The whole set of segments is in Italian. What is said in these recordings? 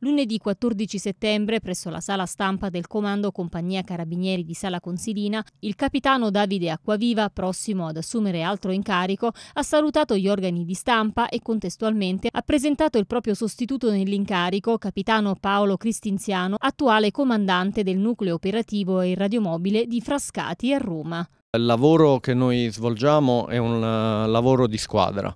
Lunedì 14 settembre, presso la sala stampa del Comando Compagnia Carabinieri di Sala Consilina, il capitano Davide Acquaviva, prossimo ad assumere altro incarico, ha salutato gli organi di stampa e contestualmente ha presentato il proprio sostituto nell'incarico, capitano Paolo Cristinziano, attuale comandante del nucleo operativo e radiomobile di Frascati a Roma. Il lavoro che noi svolgiamo è un eh, lavoro di squadra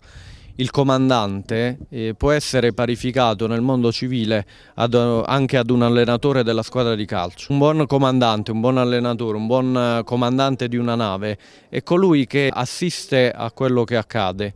il comandante eh, può essere parificato nel mondo civile ad, anche ad un allenatore della squadra di calcio. Un buon comandante, un buon allenatore, un buon eh, comandante di una nave è colui che assiste a quello che accade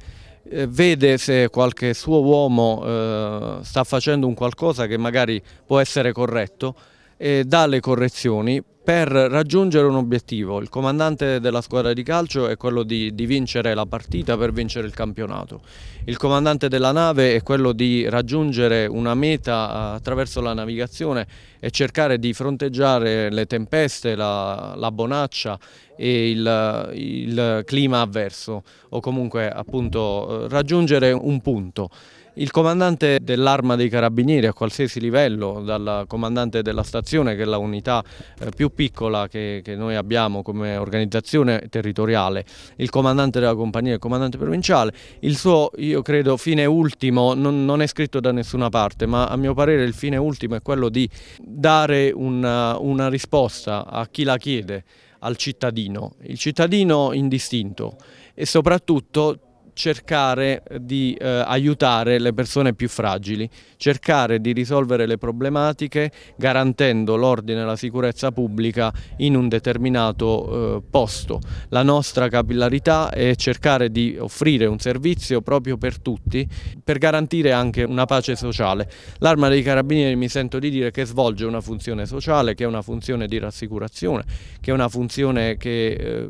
eh, vede se qualche suo uomo eh, sta facendo un qualcosa che magari può essere corretto eh, dalle correzioni per raggiungere un obiettivo. Il comandante della squadra di calcio è quello di, di, vincere la partita per vincere il campionato. Il comandante della nave è quello di raggiungere una meta attraverso la navigazione e cercare di fronteggiare le tempeste, la, la bonaccia e il, il clima avverso o comunque appunto eh, raggiungere un punto. Il comandante dell'arma dei carabinieri a qualsiasi livello, dal comandante della stazione che è la unità eh, più piccola che, che, noi abbiamo come organizzazione territoriale, il comandante della compagnia, il comandante provinciale, il suo io credo fine ultimo non, non è scritto da nessuna parte ma a mio parere il fine ultimo è quello di dare una, una risposta a chi la chiede al cittadino, il cittadino indistinto e soprattutto cercare di eh, aiutare le persone più fragili, cercare di risolvere le problematiche garantendo l'ordine e la sicurezza pubblica in un determinato eh, posto. La nostra capillarità è cercare di offrire un servizio proprio per tutti per garantire anche una pace sociale. L'arma dei carabinieri mi sento di dire che svolge una funzione sociale, che è una funzione di rassicurazione, che è una funzione che eh,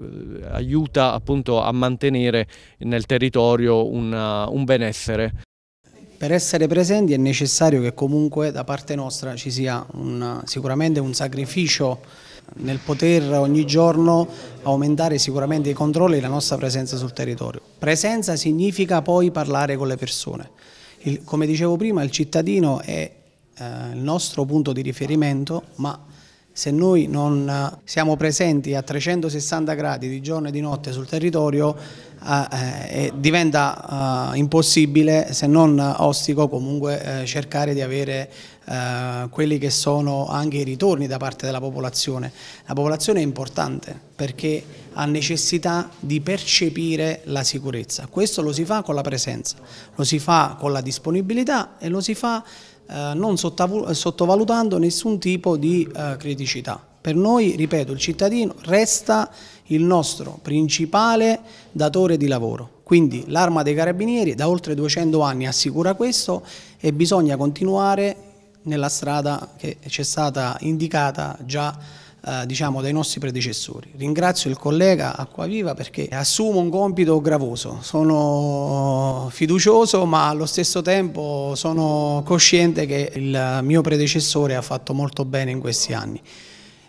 aiuta appunto a mantenere nel territorio territorio un, un benessere. Per essere presenti è necessario che comunque da parte nostra ci sia un, sicuramente un sacrificio nel poter ogni giorno aumentare sicuramente i controlli e la nostra presenza sul territorio. Presenza significa poi parlare con le persone. Il, come dicevo prima, il cittadino è eh, il nostro punto di riferimento, ma se noi non eh, siamo presenti a 360 gradi di giorno e di notte sul territorio eh, eh diventa eh, impossibile se non ostico comunque eh, cercare di avere eh, quelli che sono anche i ritorni da parte della popolazione. La popolazione è importante perché ha necessità di percepire la sicurezza. Questo lo si fa con la presenza, lo si fa con la disponibilità e lo si fa eh, non sottovalutando nessun tipo di eh, criticità. Per noi, ripeto, il cittadino resta il nostro principale datore di lavoro. Quindi l'arma dei carabinieri da oltre 200 anni assicura questo e bisogna continuare nella strada che ci è stata indicata già eh, diciamo, dai nostri predecessori. Ringrazio il collega Acquaviva perché assumo un compito gravoso, sono fiducioso ma allo stesso tempo sono cosciente che il mio predecessore ha fatto molto bene in questi anni.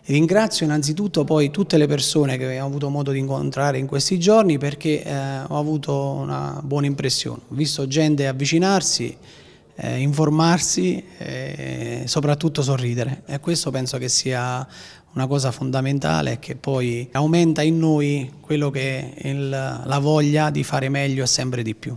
Ringrazio innanzitutto poi tutte le persone che ho avuto modo di incontrare in questi giorni perché eh, ho avuto una buona impressione. Ho visto gente avvicinarsi, eh, informarsi e soprattutto sorridere. E questo penso che sia una cosa fondamentale che poi aumenta in noi quello che è il, la voglia di fare meglio e sempre di più.